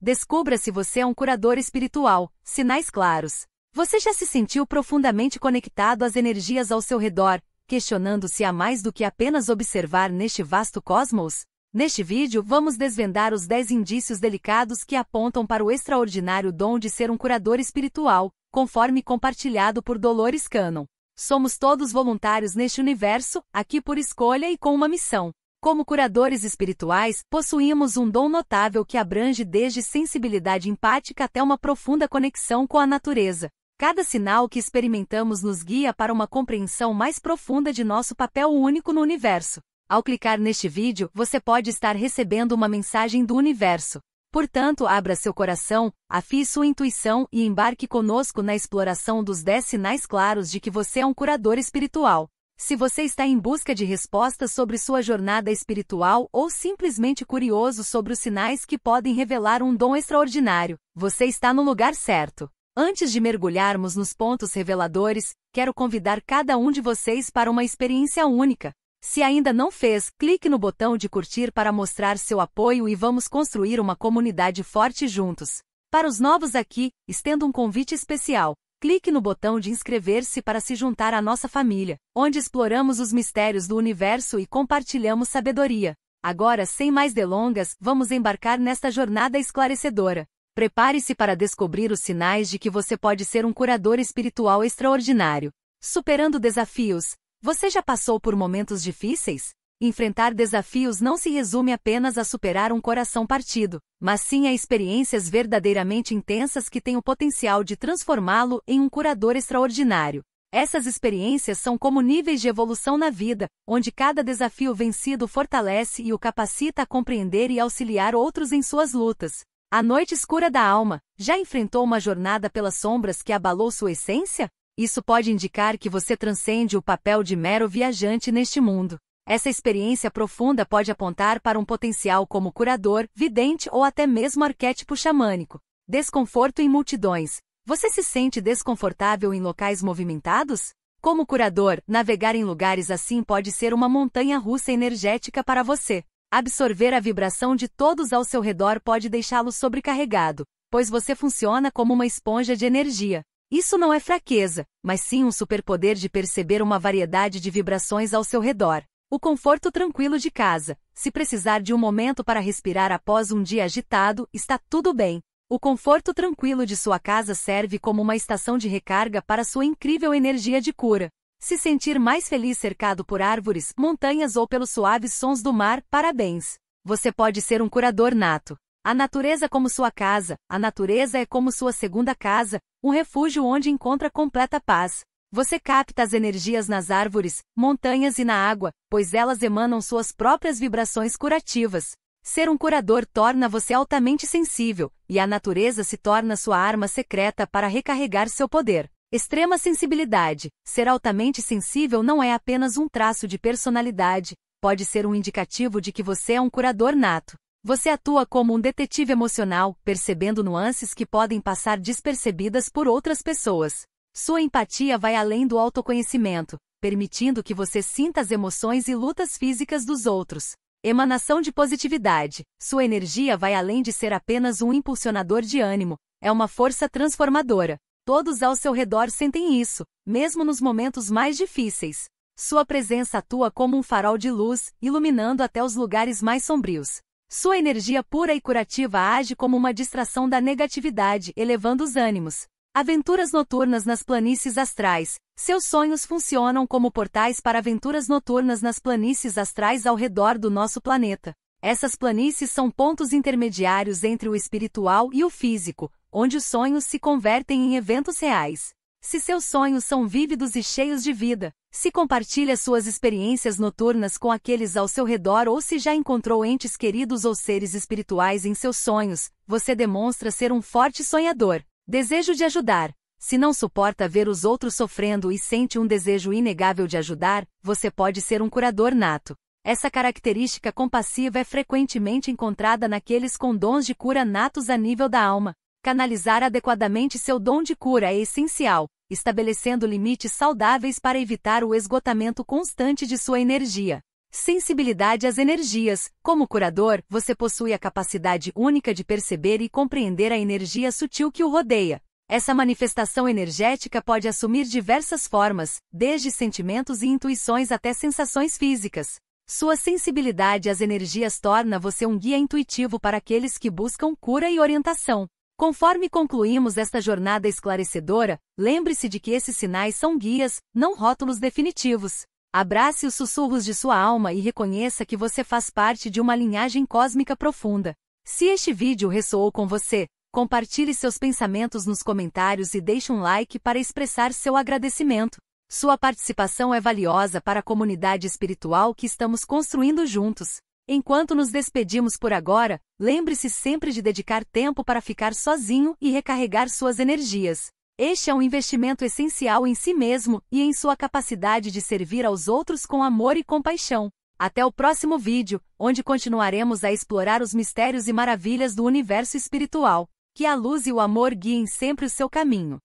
Descubra se você é um curador espiritual, sinais claros. Você já se sentiu profundamente conectado às energias ao seu redor, questionando se há mais do que apenas observar neste vasto cosmos? Neste vídeo, vamos desvendar os 10 indícios delicados que apontam para o extraordinário dom de ser um curador espiritual, conforme compartilhado por Dolores Cannon. Somos todos voluntários neste universo, aqui por escolha e com uma missão. Como curadores espirituais, possuímos um dom notável que abrange desde sensibilidade empática até uma profunda conexão com a natureza. Cada sinal que experimentamos nos guia para uma compreensão mais profunda de nosso papel único no universo. Ao clicar neste vídeo, você pode estar recebendo uma mensagem do universo. Portanto, abra seu coração, afie sua intuição e embarque conosco na exploração dos 10 sinais claros de que você é um curador espiritual. Se você está em busca de respostas sobre sua jornada espiritual ou simplesmente curioso sobre os sinais que podem revelar um dom extraordinário, você está no lugar certo. Antes de mergulharmos nos pontos reveladores, quero convidar cada um de vocês para uma experiência única. Se ainda não fez, clique no botão de curtir para mostrar seu apoio e vamos construir uma comunidade forte juntos. Para os novos aqui, estendo um convite especial. Clique no botão de inscrever-se para se juntar à nossa família, onde exploramos os mistérios do universo e compartilhamos sabedoria. Agora, sem mais delongas, vamos embarcar nesta jornada esclarecedora. Prepare-se para descobrir os sinais de que você pode ser um curador espiritual extraordinário. Superando desafios, você já passou por momentos difíceis? Enfrentar desafios não se resume apenas a superar um coração partido, mas sim a experiências verdadeiramente intensas que têm o potencial de transformá-lo em um curador extraordinário. Essas experiências são como níveis de evolução na vida, onde cada desafio vencido fortalece e o capacita a compreender e auxiliar outros em suas lutas. A noite escura da alma já enfrentou uma jornada pelas sombras que abalou sua essência? Isso pode indicar que você transcende o papel de mero viajante neste mundo. Essa experiência profunda pode apontar para um potencial como curador, vidente ou até mesmo arquétipo xamânico. Desconforto em multidões. Você se sente desconfortável em locais movimentados? Como curador, navegar em lugares assim pode ser uma montanha russa energética para você. Absorver a vibração de todos ao seu redor pode deixá-lo sobrecarregado, pois você funciona como uma esponja de energia. Isso não é fraqueza, mas sim um superpoder de perceber uma variedade de vibrações ao seu redor. O conforto tranquilo de casa. Se precisar de um momento para respirar após um dia agitado, está tudo bem. O conforto tranquilo de sua casa serve como uma estação de recarga para sua incrível energia de cura. Se sentir mais feliz cercado por árvores, montanhas ou pelos suaves sons do mar, parabéns! Você pode ser um curador nato. A natureza é como sua casa, a natureza é como sua segunda casa, um refúgio onde encontra completa paz. Você capta as energias nas árvores, montanhas e na água, pois elas emanam suas próprias vibrações curativas. Ser um curador torna você altamente sensível, e a natureza se torna sua arma secreta para recarregar seu poder. Extrema sensibilidade. Ser altamente sensível não é apenas um traço de personalidade, pode ser um indicativo de que você é um curador nato. Você atua como um detetive emocional, percebendo nuances que podem passar despercebidas por outras pessoas. Sua empatia vai além do autoconhecimento, permitindo que você sinta as emoções e lutas físicas dos outros. Emanação de positividade. Sua energia vai além de ser apenas um impulsionador de ânimo, é uma força transformadora. Todos ao seu redor sentem isso, mesmo nos momentos mais difíceis. Sua presença atua como um farol de luz, iluminando até os lugares mais sombrios. Sua energia pura e curativa age como uma distração da negatividade, elevando os ânimos. Aventuras noturnas nas planícies astrais. Seus sonhos funcionam como portais para aventuras noturnas nas planícies astrais ao redor do nosso planeta. Essas planícies são pontos intermediários entre o espiritual e o físico, onde os sonhos se convertem em eventos reais. Se seus sonhos são vívidos e cheios de vida, se compartilha suas experiências noturnas com aqueles ao seu redor ou se já encontrou entes queridos ou seres espirituais em seus sonhos, você demonstra ser um forte sonhador. Desejo de ajudar. Se não suporta ver os outros sofrendo e sente um desejo inegável de ajudar, você pode ser um curador nato. Essa característica compassiva é frequentemente encontrada naqueles com dons de cura natos a nível da alma. Canalizar adequadamente seu dom de cura é essencial, estabelecendo limites saudáveis para evitar o esgotamento constante de sua energia. Sensibilidade às energias. Como curador, você possui a capacidade única de perceber e compreender a energia sutil que o rodeia. Essa manifestação energética pode assumir diversas formas, desde sentimentos e intuições até sensações físicas. Sua sensibilidade às energias torna você um guia intuitivo para aqueles que buscam cura e orientação. Conforme concluímos esta jornada esclarecedora, lembre-se de que esses sinais são guias, não rótulos definitivos. Abrace os sussurros de sua alma e reconheça que você faz parte de uma linhagem cósmica profunda. Se este vídeo ressoou com você, compartilhe seus pensamentos nos comentários e deixe um like para expressar seu agradecimento. Sua participação é valiosa para a comunidade espiritual que estamos construindo juntos. Enquanto nos despedimos por agora, lembre-se sempre de dedicar tempo para ficar sozinho e recarregar suas energias. Este é um investimento essencial em si mesmo e em sua capacidade de servir aos outros com amor e compaixão. Até o próximo vídeo, onde continuaremos a explorar os mistérios e maravilhas do universo espiritual. Que a luz e o amor guiem sempre o seu caminho.